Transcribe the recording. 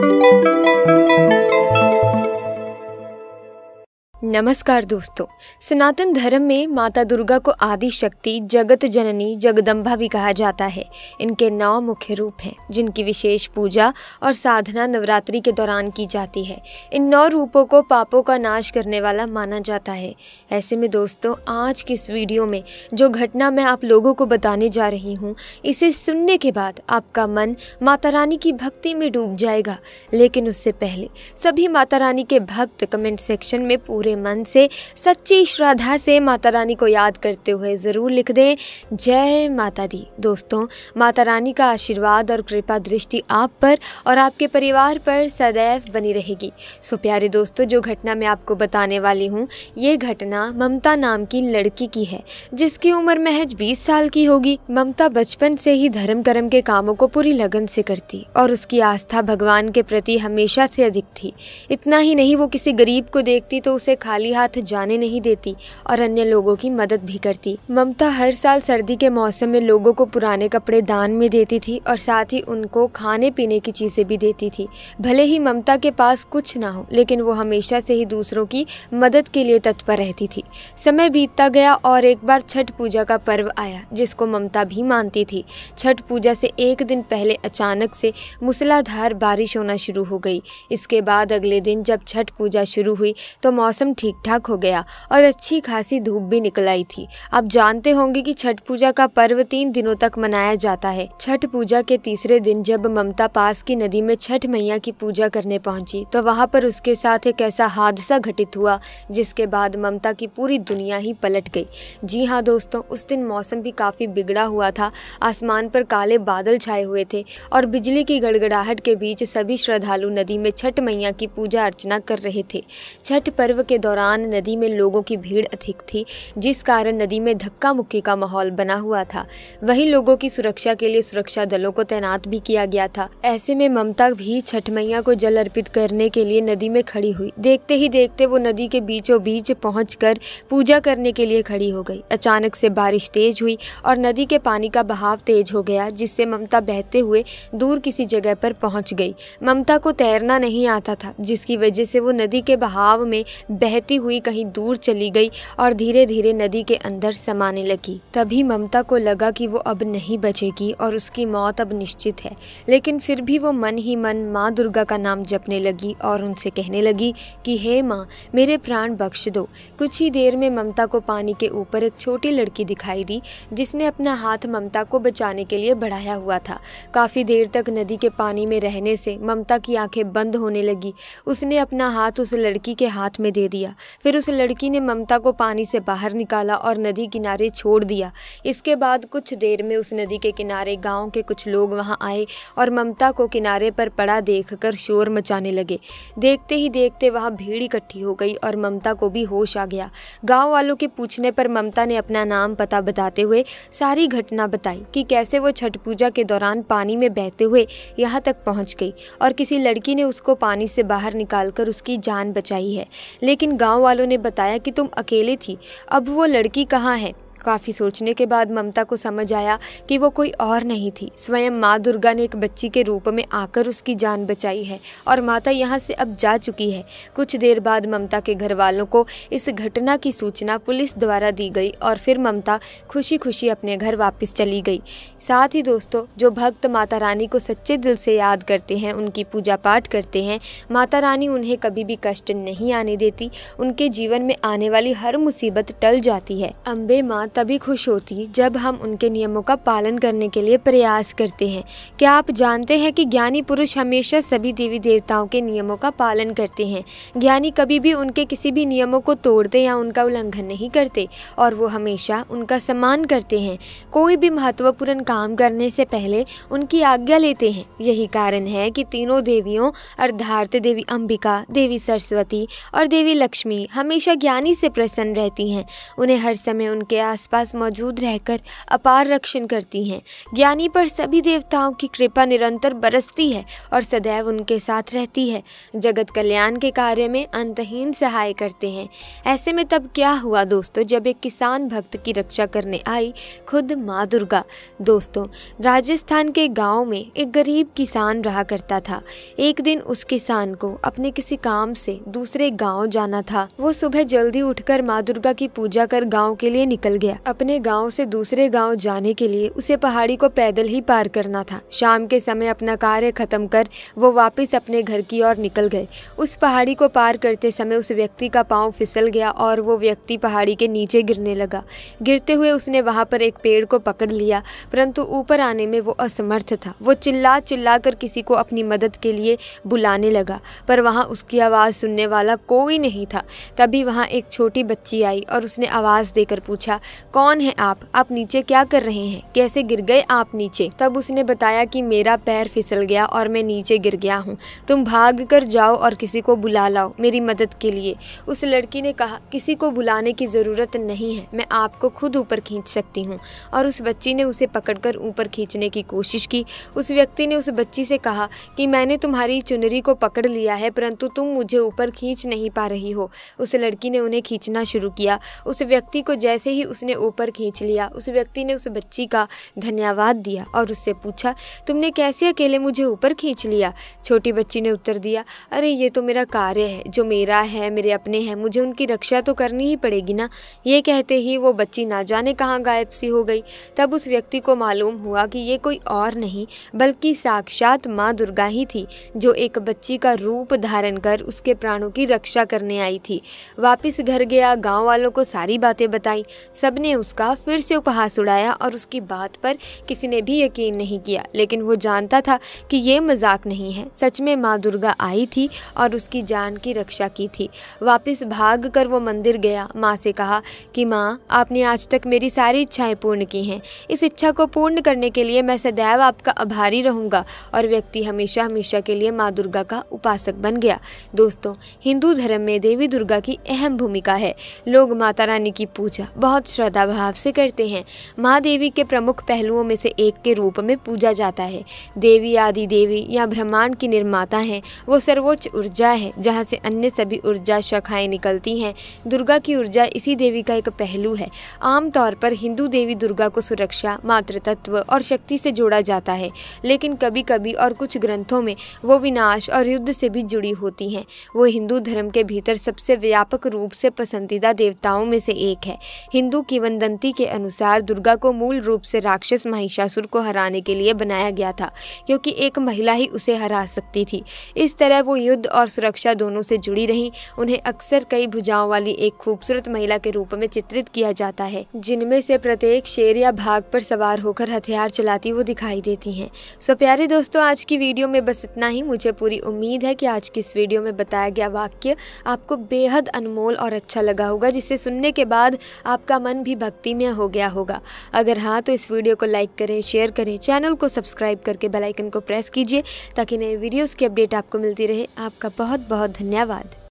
Thank you. नमस्कार दोस्तों सनातन धर्म में माता दुर्गा को आदि शक्ति जगत जननी जगदम्बा भी कहा जाता है इनके नौ मुख्य रूप हैं जिनकी विशेष पूजा और साधना नवरात्रि के दौरान की जाती है इन नौ रूपों को पापों का नाश करने वाला माना जाता है ऐसे में दोस्तों आज की इस वीडियो में जो घटना मैं आप लोगों को बताने जा रही हूँ इसे सुनने के बाद आपका मन माता रानी की भक्ति में डूब जाएगा लेकिन उससे पहले सभी माता रानी के भक्त कमेंट सेक्शन में पूरे मन से सच्ची श्रद्धा से माता रानी को याद करते हुए ज़रूर लिख दें जय माता दी दोस्तों माता रानी का आशीर्वाद और कृपा दृष्टि आप पर और आपके परिवार पर सदैव बनी रहेगी सो प्यारे दोस्तों जो घटना मैं आपको बताने वाली हूँ ये घटना ममता नाम की लड़की की है जिसकी उम्र महज बीस साल की होगी ममता बचपन से ही धर्म कर्म के कामों को पूरी लगन से करती और उसकी आस्था भगवान के प्रति हमेशा से अधिक थी इतना ही नहीं वो किसी गरीब को देखती तो उसे खाली हाथ जाने नहीं देती और अन्य लोगों की मदद भी करती ममता हर साल सर्दी के मौसम में लोगों को पुराने कपड़े दान में देती थी और साथ ही उनको खाने पीने की चीज़ें भी देती थी भले ही ममता के पास कुछ ना हो लेकिन वो हमेशा से ही दूसरों की मदद के लिए तत्पर रहती थी समय बीतता गया और एक बार छठ पूजा का पर्व आया जिसको ममता भी मानती थी छठ पूजा से एक दिन पहले अचानक से मूसलाधार बारिश होना शुरू हो गई इसके बाद अगले दिन जब छठ पूजा शुरू हुई तो मौसम ठीक ठाक हो गया और अच्छी खासी धूप भी निकल आई थी आप जानते होंगे कि छठ पूजा का पर्व तीन दिनों तक मनाया जाता है छठ पूजा के तीसरे दिन जब ममता पास की नदी में छठ मैया की पूजा करने पहुंची तो वहां पर उसके साथ एक ऐसा हादसा घटित हुआ जिसके बाद ममता की पूरी दुनिया ही पलट गई जी हाँ दोस्तों उस दिन मौसम भी काफ़ी बिगड़ा हुआ था आसमान पर काले बादल छाए हुए थे और बिजली की गड़गड़ाहट के बीच सभी श्रद्धालु नदी में छठ मैया की पूजा अर्चना कर रहे थे छठ पर्व के दौरान दौरान नदी में लोगों की भीड़ अधिक थी जिस कारण नदी में धक्का मुक्की का माहौल बना हुआ था वहीं लोगों की सुरक्षा के लिए सुरक्षा दलों को तैनात भी किया गया था ऐसे में ममता भी छठ मैया को जल अर्पित करने के लिए नदी में खड़ी हुई देखते ही देखते वो नदी के बीचों बीच पहुँच कर पूजा करने के लिए खड़ी हो गई अचानक से बारिश तेज हुई और नदी के पानी का बहाव तेज हो गया जिससे ममता बहते हुए दूर किसी जगह पर पहुंच गई ममता को तैरना नहीं आता था जिसकी वजह से वो नदी के बहाव में बह बहती हुई कहीं दूर चली गई और धीरे धीरे नदी के अंदर समाने लगी तभी ममता को लगा कि वो अब नहीं बचेगी और उसकी मौत अब निश्चित है लेकिन फिर भी वो मन ही मन माँ दुर्गा का नाम जपने लगी और उनसे कहने लगी कि हे माँ मेरे प्राण बख्श दो कुछ ही देर में ममता को पानी के ऊपर एक छोटी लड़की दिखाई दी जिसने अपना हाथ ममता को बचाने के लिए बढ़ाया हुआ था काफ़ी देर तक नदी के पानी में रहने से ममता की आंखें बंद होने लगी उसने अपना हाथ उस लड़की के हाथ में दे दिया दिया फिर उस लड़की ने ममता को पानी से बाहर निकाला और नदी किनारे छोड़ दिया इसके बाद कुछ देर में उस नदी के किनारे गांव के कुछ लोग वहां आए और ममता को किनारे पर पड़ा देखकर शोर मचाने लगे देखते ही देखते वहां भीड़ इकट्ठी हो गई और ममता को भी होश आ गया गाँव वालों के पूछने पर ममता ने अपना नाम पता बताते हुए सारी घटना बताई कि कैसे वो छठ पूजा के दौरान पानी में बहते हुए यहाँ तक पहुँच गई और किसी लड़की ने उसको पानी से बाहर निकालकर उसकी जान बचाई है लेकिन लेकिन गांव वालों ने बताया कि तुम अकेले थी अब वो लड़की कहाँ है काफ़ी सोचने के बाद ममता को समझ आया कि वो कोई और नहीं थी स्वयं माँ दुर्गा ने एक बच्ची के रूप में आकर उसकी जान बचाई है और माता यहाँ से अब जा चुकी है कुछ देर बाद ममता के घर वालों को इस घटना की सूचना पुलिस द्वारा दी गई और फिर ममता खुशी खुशी अपने घर वापस चली गई साथ ही दोस्तों जो भक्त माता रानी को सच्चे दिल से याद करते हैं उनकी पूजा पाठ करते हैं माता रानी उन्हें कभी भी कष्ट नहीं आने देती उनके जीवन में आने वाली हर मुसीबत टल जाती है अम्बे माँ तभी खुश होती जब हम उनके नियमों का पालन करने के लिए प्रयास करते हैं क्या आप जानते हैं कि ज्ञानी पुरुष हमेशा सभी देवी देवताओं के नियमों का पालन करते हैं ज्ञानी कभी भी उनके किसी भी नियमों को तोड़ते या उनका उल्लंघन नहीं करते और वो हमेशा उनका सम्मान करते हैं कोई भी महत्वपूर्ण काम करने से पहले उनकी आज्ञा लेते हैं यही कारण है कि तीनों देवियों अर्धार्थ देवी अंबिका देवी सरस्वती और देवी लक्ष्मी हमेशा ज्ञानी से प्रसन्न रहती हैं उन्हें हर समय उनके आस आसपास मौजूद रहकर अपार रक्षण करती हैं ज्ञानी पर सभी देवताओं की कृपा निरंतर बरसती है और सदैव उनके साथ रहती है जगत कल्याण के कार्य में अंतहीन सहाय करते हैं ऐसे में तब क्या हुआ दोस्तों जब एक किसान भक्त की रक्षा करने आई खुद माँ दुर्गा दोस्तों राजस्थान के गाँव में एक गरीब किसान रहा करता था एक दिन उस किसान को अपने किसी काम से दूसरे गाँव जाना था वो सुबह जल्दी उठकर माँ दुर्गा की पूजा कर गांव के लिए निकल गया गया अपने गांव से दूसरे गांव जाने के लिए उसे पहाड़ी को पैदल ही पार करना था शाम के समय अपना कार्य खत्म कर वो वापस अपने घर की ओर निकल गए उस पहाड़ी को पार करते समय उस व्यक्ति का पाँव फिसल गया और वो व्यक्ति पहाड़ी के नीचे गिरने लगा गिरते हुए उसने वहाँ पर एक पेड़ को पकड़ लिया परंतु ऊपर आने में वो असमर्थ था वो चिल्ला चिल्ला कर किसी को अपनी मदद के लिए बुलाने लगा पर वहाँ उसकी आवाज़ सुनने वाला कोई नहीं था तभी वहाँ एक छोटी बच्ची आई और उसने आवाज़ देकर पूछा कौन है आप आप नीचे क्या कर रहे हैं कैसे गिर गए आप नीचे तब उसने बताया कि मेरा पैर फिसल गया और मैं नीचे गिर गया हूँ तुम भाग कर जाओ और किसी को बुला लाओ मेरी मदद के लिए उस लड़की ने कहा किसी को बुलाने की ज़रूरत नहीं है मैं आपको खुद ऊपर खींच सकती हूँ और उस बच्ची ने उसे पकड़कर ऊपर खींचने की कोशिश की उस व्यक्ति ने उस बच्ची से कहा कि मैंने तुम्हारी चुनरी को पकड़ लिया है परंतु तुम मुझे ऊपर खींच नहीं पा रही हो उस लड़की ने उन्हें खींचना शुरू किया उस व्यक्ति को जैसे ही उसने उसने ऊपर खींच लिया उस व्यक्ति ने उस बच्ची का धन्यवाद दिया और उससे पूछा तुमने कैसे अकेले मुझे ऊपर खींच लिया छोटी बच्ची ने उत्तर दिया अरे ये तो मेरा कार्य है जो मेरा है मेरे अपने हैं मुझे उनकी रक्षा तो करनी ही पड़ेगी ना ये कहते ही वो बच्ची ना जाने कहाँ गायब सी हो गई तब उस व्यक्ति को मालूम हुआ कि ये कोई और नहीं बल्कि साक्षात माँ दुर्गा ही थी जो एक बच्ची का रूप धारण कर उसके प्राणों की रक्षा करने आई थी वापस घर गया गांव वालों को सारी बातें बताई सब सबने उसका फिर से उपहास उड़ाया और उसकी बात पर किसी ने भी यकीन नहीं किया लेकिन वो जानता था कि ये मजाक नहीं है सच में माँ दुर्गा आई थी और उसकी जान की रक्षा की थी वापस भाग कर वो मंदिर गया माँ से कहा कि माँ आपने आज तक मेरी सारी इच्छाएं पूर्ण की हैं इस इच्छा को पूर्ण करने के लिए मैं सदैव आपका आभारी रहूँगा और व्यक्ति हमेशा हमेशा के लिए माँ दुर्गा का उपासक बन गया दोस्तों हिंदू धर्म में देवी दुर्गा की अहम भूमिका है लोग माता रानी की पूजा बहुत श्रद्धा श्रद्धाभाव से करते हैं महादेवी के प्रमुख पहलुओं में से एक के रूप में पूजा जाता है देवी आदि देवी या ब्रह्मांड की निर्माता हैं वो सर्वोच्च ऊर्जा है जहाँ से अन्य सभी ऊर्जा शाखाएँ निकलती हैं दुर्गा की ऊर्जा इसी देवी का एक पहलू है आमतौर पर हिंदू देवी दुर्गा को सुरक्षा मातृतत्व और शक्ति से जोड़ा जाता है लेकिन कभी कभी और कुछ ग्रंथों में वो विनाश और युद्ध से भी जुड़ी होती हैं वो हिंदू धर्म के भीतर सबसे व्यापक रूप से पसंदीदा देवताओं में से एक है हिंदू की की वंदंती के अनुसार दुर्गा को मूल रूप से राक्षस महिषासुर को हराने के लिए बनाया गया था क्योंकि एक महिला ही उसे हरा सकती थी इस तरह वो युद्ध और सुरक्षा दोनों से जुड़ी रही उन्हें अक्सर कई भुजाओं वाली एक खूबसूरत महिला के रूप में चित्रित किया जाता है जिनमें से प्रत्येक शेर या भाग पर सवार होकर हथियार चलाती वो दिखाई देती हैं सो प्यारे दोस्तों आज की वीडियो में बस इतना ही मुझे पूरी उम्मीद है कि आज की इस वीडियो में बताया गया वाक्य आपको बेहद अनमोल और अच्छा लगा होगा जिसे सुनने के बाद आपका मन भी भक्ति में हो गया होगा अगर हाँ तो इस वीडियो को लाइक करें शेयर करें चैनल को सब्सक्राइब करके बेलाइकन को प्रेस कीजिए ताकि नए वीडियोज़ की अपडेट आपको मिलती रहे आपका बहुत बहुत धन्यवाद